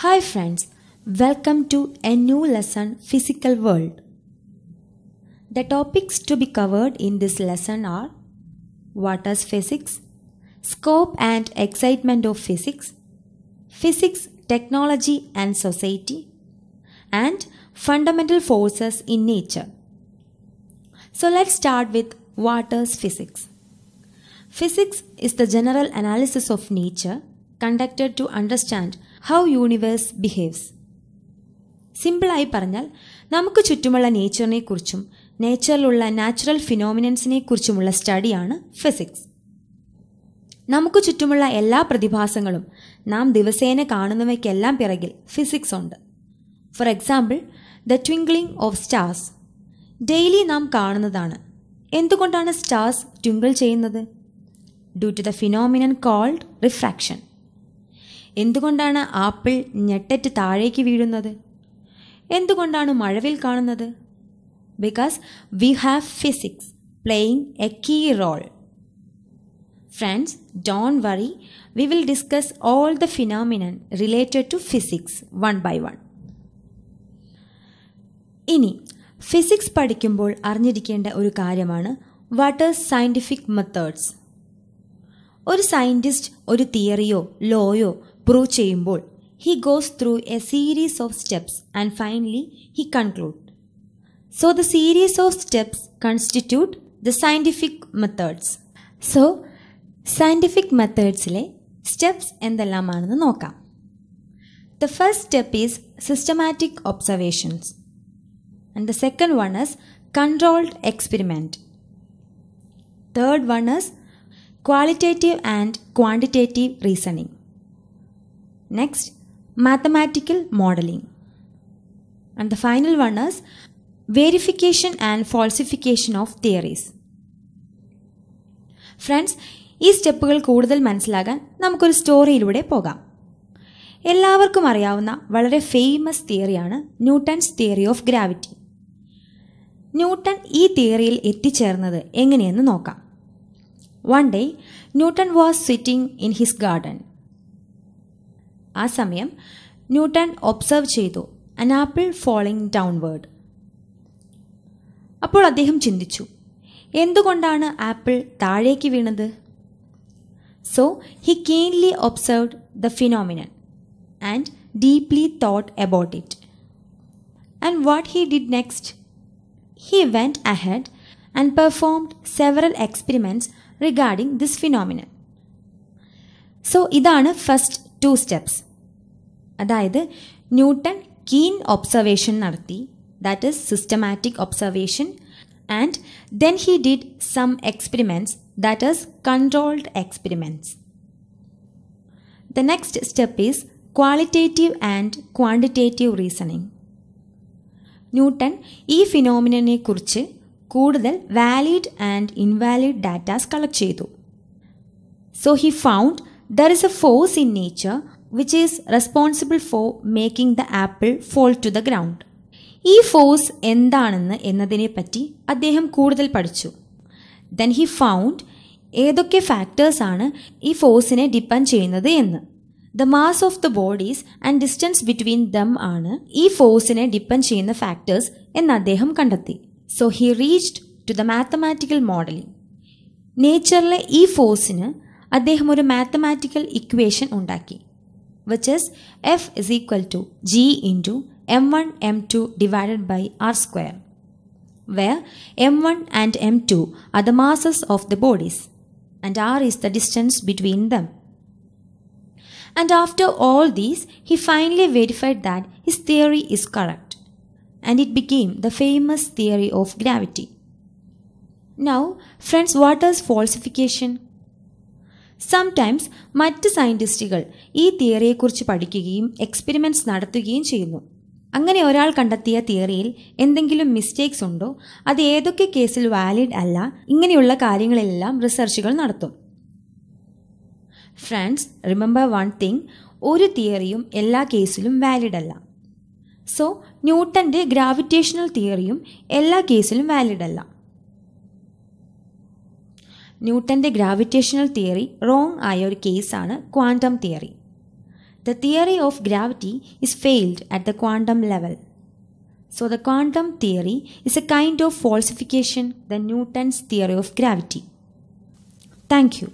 Hi friends, welcome to a new lesson Physical World. The topics to be covered in this lesson are Water's Physics, Scope and Excitement of Physics, Physics, Technology and Society, and Fundamental Forces in Nature. So let's start with Water's Physics. Physics is the general analysis of nature conducted to understand how universe behaves സിമ്പിളായി പറഞ്ഞാൽ നമുക്ക് ചുറ്റുമുള്ള നേച്ചറിനെ കുറിച്ചും നേച്ചറിലുള്ള natural ഫിനോമിനൻസിനെ കുറിച്ചുമുള്ള സ്റ്റഡിയാണ് physics നമുക്ക് ചുറ്റുമുള്ള എല്ലാ പ്രതിഭാസങ്ങളും നാം ദിവസേന കാണുന്നവയ്ക്കെല്ലാം പിറകിൽ ഫിസിക്സ് ഉണ്ട് for example the twinkling of stars daily നാം കാണുന്നതാണ് എന്തുകൊണ്ടാണ് സ്റ്റാർസ് ട്വിങ്കിൾ ചെയ്യുന്നത് due to the phenomenon called refraction എന്തുകൊണ്ടാണ് ആപ്പിൾ ഞെട്ടറ്റ് താഴേക്ക് വീഴുന്നത് എന്തുകൊണ്ടാണ് മഴവിൽ കാണുന്നത് because we have physics playing a key role friends don't worry we will discuss all the phenomenon related to physics one by one ഇനി physics പഠിക്കുമ്പോൾ അറിഞ്ഞിരിക്കേണ്ട ഒരു കാര്യമാണ് വാട്ട് ആർ സയൻറ്റിഫിക് മെത്തേഡ്സ് ഒരു സയൻറ്റിസ്റ്റ് ഒരു തിയറിയോ ലോയോ പ്രൂവ് ചെയ്യുമ്പോൾ he goes through a series of steps and finally he conclude so the series of steps constitute the scientific methods so scientific മെത്തേഡ്സിലെ സ്റ്റെപ്സ് എന്തെല്ലാമാണെന്ന് നോക്കാം the first step is systematic observations and the second one is controlled experiment third one is qualitative and quantitative reasoning Next, mathematical modeling. And the final one is verification and falsification of theories. Friends ഈ സ്റ്റെപ്പുകൾ കൂടുതൽ മനസ്സിലാകാൻ നമുക്കൊരു സ്റ്റോറിയിലൂടെ പോകാം എല്ലാവർക്കും അറിയാവുന്ന വളരെ famous തിയറിയാണ് Newton's theory of gravity Newton ഈ തിയറിയിൽ എത്തിച്ചേർന്നത് എങ്ങനെയെന്ന് നോക്കാം one day Newton was sitting in his garden ആ സമയം ന്യൂട്ടൺ ഒബ്സർവ് ചെയ്തു അൻ ആപ്പിൾ ഫോളിംഗ് ഡൗൺവേർഡ് അപ്പോൾ അദ്ദേഹം ചിന്തിച്ചു എന്തുകൊണ്ടാണ് ആപ്പിൾ താഴേക്ക് വീണത് so he keenly observed the phenomenon and deeply thought about it and what he did next he went ahead and performed several experiments regarding this phenomenon so ഇതാണ് first two steps അതായത് Newton keen observation നടത്തി that is systematic observation and then he did some experiments that is controlled experiments the next step is qualitative and quantitative reasoning Newton ഈ ഫിനോമിനെ കുറിച്ച് കൂടുതൽ valid and invalid datas collect ചെയ്തു so he found there is a force in nature which is responsible for making the apple fall to the ground. ഈ force എന്താണെന്ന് എന്നതിനെപ്പറ്റി അദ്ദേഹം കൂടുതൽ പഠിച്ചു ദെൻ ഹി ഫൗണ്ട് ഏതൊക്കെ ഫാക്ടേഴ്സാണ് ഈ ഫോഴ്സിനെ ഡിപ്പെൻഡ് ചെയ്യുന്നത് എന്ന് the mass of the bodies and distance between them ആണ് ഈ ഫോഴ്സിനെ ഡിപ്പെൻഡ് ചെയ്യുന്ന ഫാക്ടേഴ്സ് എന്ന് അദ്ദേഹം കണ്ടെത്തി so he reached to the mathematical modeling നേച്ചറിലെ ഈ ഫോഴ്സിന് അദ്ദേഹം ഒരു മാത്തമാറ്റിക്കൽ ഇക്വേഷൻ ഉണ്ടാക്കി which is F is equal to G into M1 M2 divided by R square where M1 and M2 are the masses of the bodies and R is the distance between them. And after all these, he finally verified that his theory is correct and it became the famous theory of gravity. Now, friends, what is falsification? Sometimes മറ്റ് സയൻറ്റിസ്റ്റുകൾ ഈ തിയറിയെക്കുറിച്ച് പഠിക്കുകയും experiments നടത്തുകയും ചെയ്യുന്നു അങ്ങനെ ഒരാൾ കണ്ടെത്തിയ തിയറിയിൽ എന്തെങ്കിലും മിസ്റ്റേക്സ് ഉണ്ടോ അത് ഏതൊക്കെ കേസിൽ വാലിഡ് അല്ല ഇങ്ങനെയുള്ള കാര്യങ്ങളിലെല്ലാം റിസർച്ചുകൾ നടത്തും ഫ്രണ്ട്സ് റിമെമ്പർ വൺ തിങ് ഒരു തിയറിയും എല്ലാ കേസിലും വാലിഡ് അല്ല സോ ന്യൂട്ടൻ്റെ ഗ്രാവിറ്റേഷണൽ തിയറിയും എല്ലാ കേസിലും വാലിഡ് അല്ല ന്യൂട്ടന്റെ ഗ്രാവിറ്റേഷണൽ തിയറി റോങ് ആയ ഒരു കേസാണ് quantum theory the theory of gravity is failed at the quantum level so the quantum theory is a kind of falsification the Newton's theory of gravity thank U